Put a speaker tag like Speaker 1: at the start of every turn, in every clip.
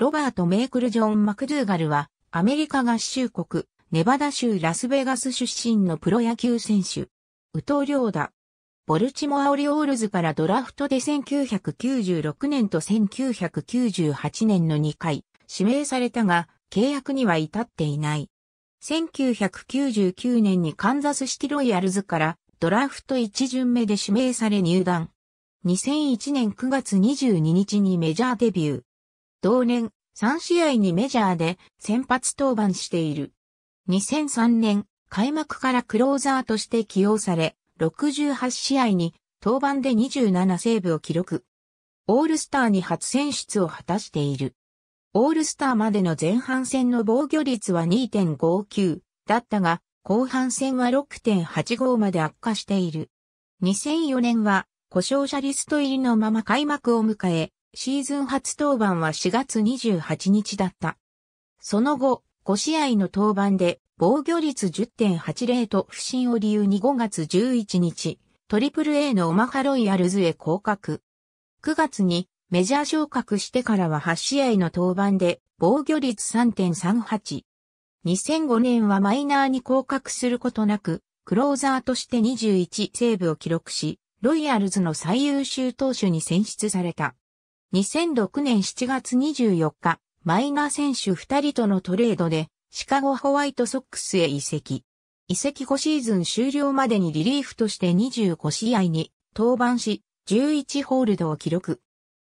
Speaker 1: ロバート・メイクル・ジョン・マクドゥーガルは、アメリカ合衆国、ネバダ州ラスベガス出身のプロ野球選手。宇藤良だ。ボルチモア・オリオールズからドラフトで1996年と1998年の2回、指名されたが、契約には至っていない。1999年にカンザスシティロイヤルズからドラフト1巡目で指名され入団。2001年9月22日にメジャーデビュー。同年3試合にメジャーで先発登板している。2003年開幕からクローザーとして起用され、68試合に登板で27セーブを記録。オールスターに初選出を果たしている。オールスターまでの前半戦の防御率は2.59だったが、後半戦は6.85まで悪化している。2004年は故障者リスト入りのまま開幕を迎え、シーズン初登板は4月28日だった。その後、5試合の登板で防御率10.80と不振を理由に5月11日、トリプル a のオマハロイヤルズへ降格。9月にメジャー昇格してからは8試合の登板で防御率3.38。2005年はマイナーに降格することなく、クローザーとして21セーブを記録し、ロイヤルズの最優秀投手に選出された。2006年7月24日、マイナー選手2人とのトレードで、シカゴホワイトソックスへ移籍。移籍後シーズン終了までにリリーフとして25試合に登板し、11ホールドを記録。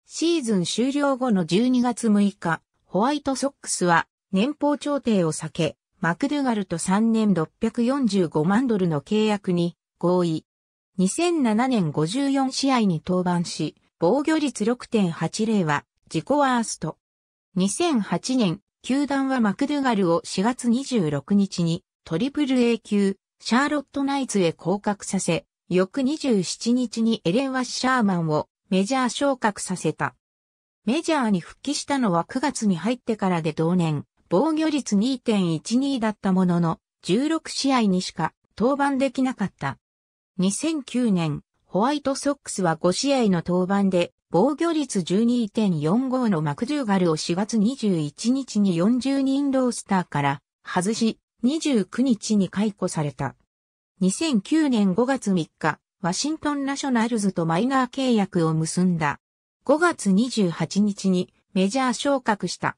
Speaker 1: シーズン終了後の12月6日、ホワイトソックスは年俸調停を避け、マクドゥガルと3年645万ドルの契約に合意。2007年54試合に登板し、防御率6.80は自己ワースト。2008年、球団はマクドゥガルを4月26日にトリプル A 級シャーロットナイツへ降格させ、翌27日にエレン・ワッシャーマンをメジャー昇格させた。メジャーに復帰したのは9月に入ってからで同年、防御率2.12だったものの、16試合にしか登板できなかった。2009年、ホワイトソックスは5試合の登板で、防御率12.45のマクドゥーガルを4月21日に40人ロースターから外し、29日に解雇された。2009年5月3日、ワシントンナショナルズとマイナー契約を結んだ。5月28日にメジャー昇格した。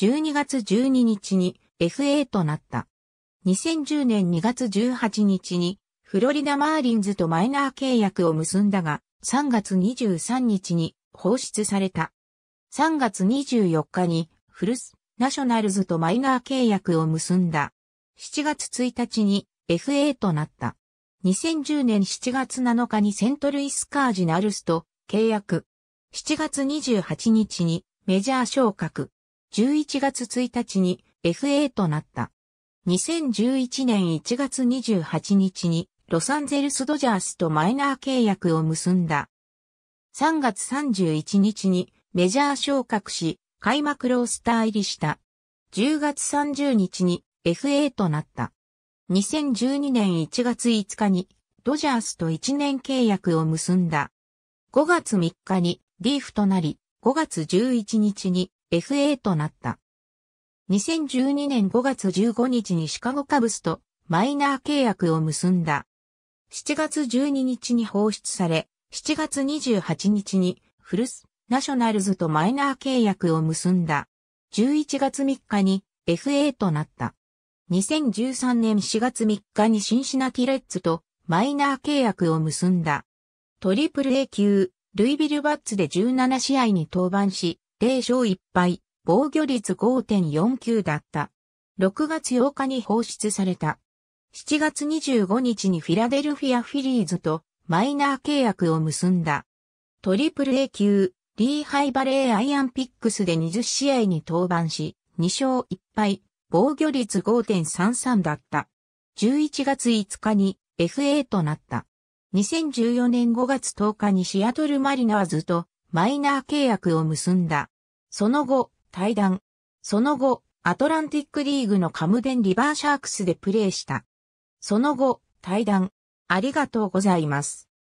Speaker 1: 12月12日に FA となった。2010年2月18日にフロリダ・マーリンズとマイナー契約を結んだが、3月23日に放出された。3月24日にフルス・ナショナルズとマイナー契約を結んだ。7月1日に FA となった。2010年7月7日にセントルイスカージナルスと契約。7月28日にメジャー昇格。11月1日に FA となった。2011年1月28日にロサンゼルスドジャースとマイナー契約を結んだ。3月31日にメジャー昇格し、開幕ロースター入りした。10月30日に FA となった。2012年1月5日にドジャースと1年契約を結んだ。5月3日にリーフとなり、5月11日に FA となった。2012年5月15日にシカゴカブスとマイナー契約を結んだ。7月12日に放出され、7月28日にフルスナショナルズとマイナー契約を結んだ。11月3日に FA となった。2013年4月3日にシンシナティレッツとマイナー契約を結んだ。トリプル A 級、ルイビルバッツで17試合に登板し、0勝1敗、防御率5.49だった。6月8日に放出された。7月25日にフィラデルフィアフィリーズとマイナー契約を結んだ。トリプル A 級、リーハイバレーアイアンピックスで20試合に登板し、2勝1敗、防御率5.33だった。11月5日に FA となった。2014年5月10日にシアトルマリナーズとマイナー契約を結んだ。その後、対談。その後、アトランティックリーグのカムデンリバーシャークスでプレーした。その後、対談。ありがとうございます。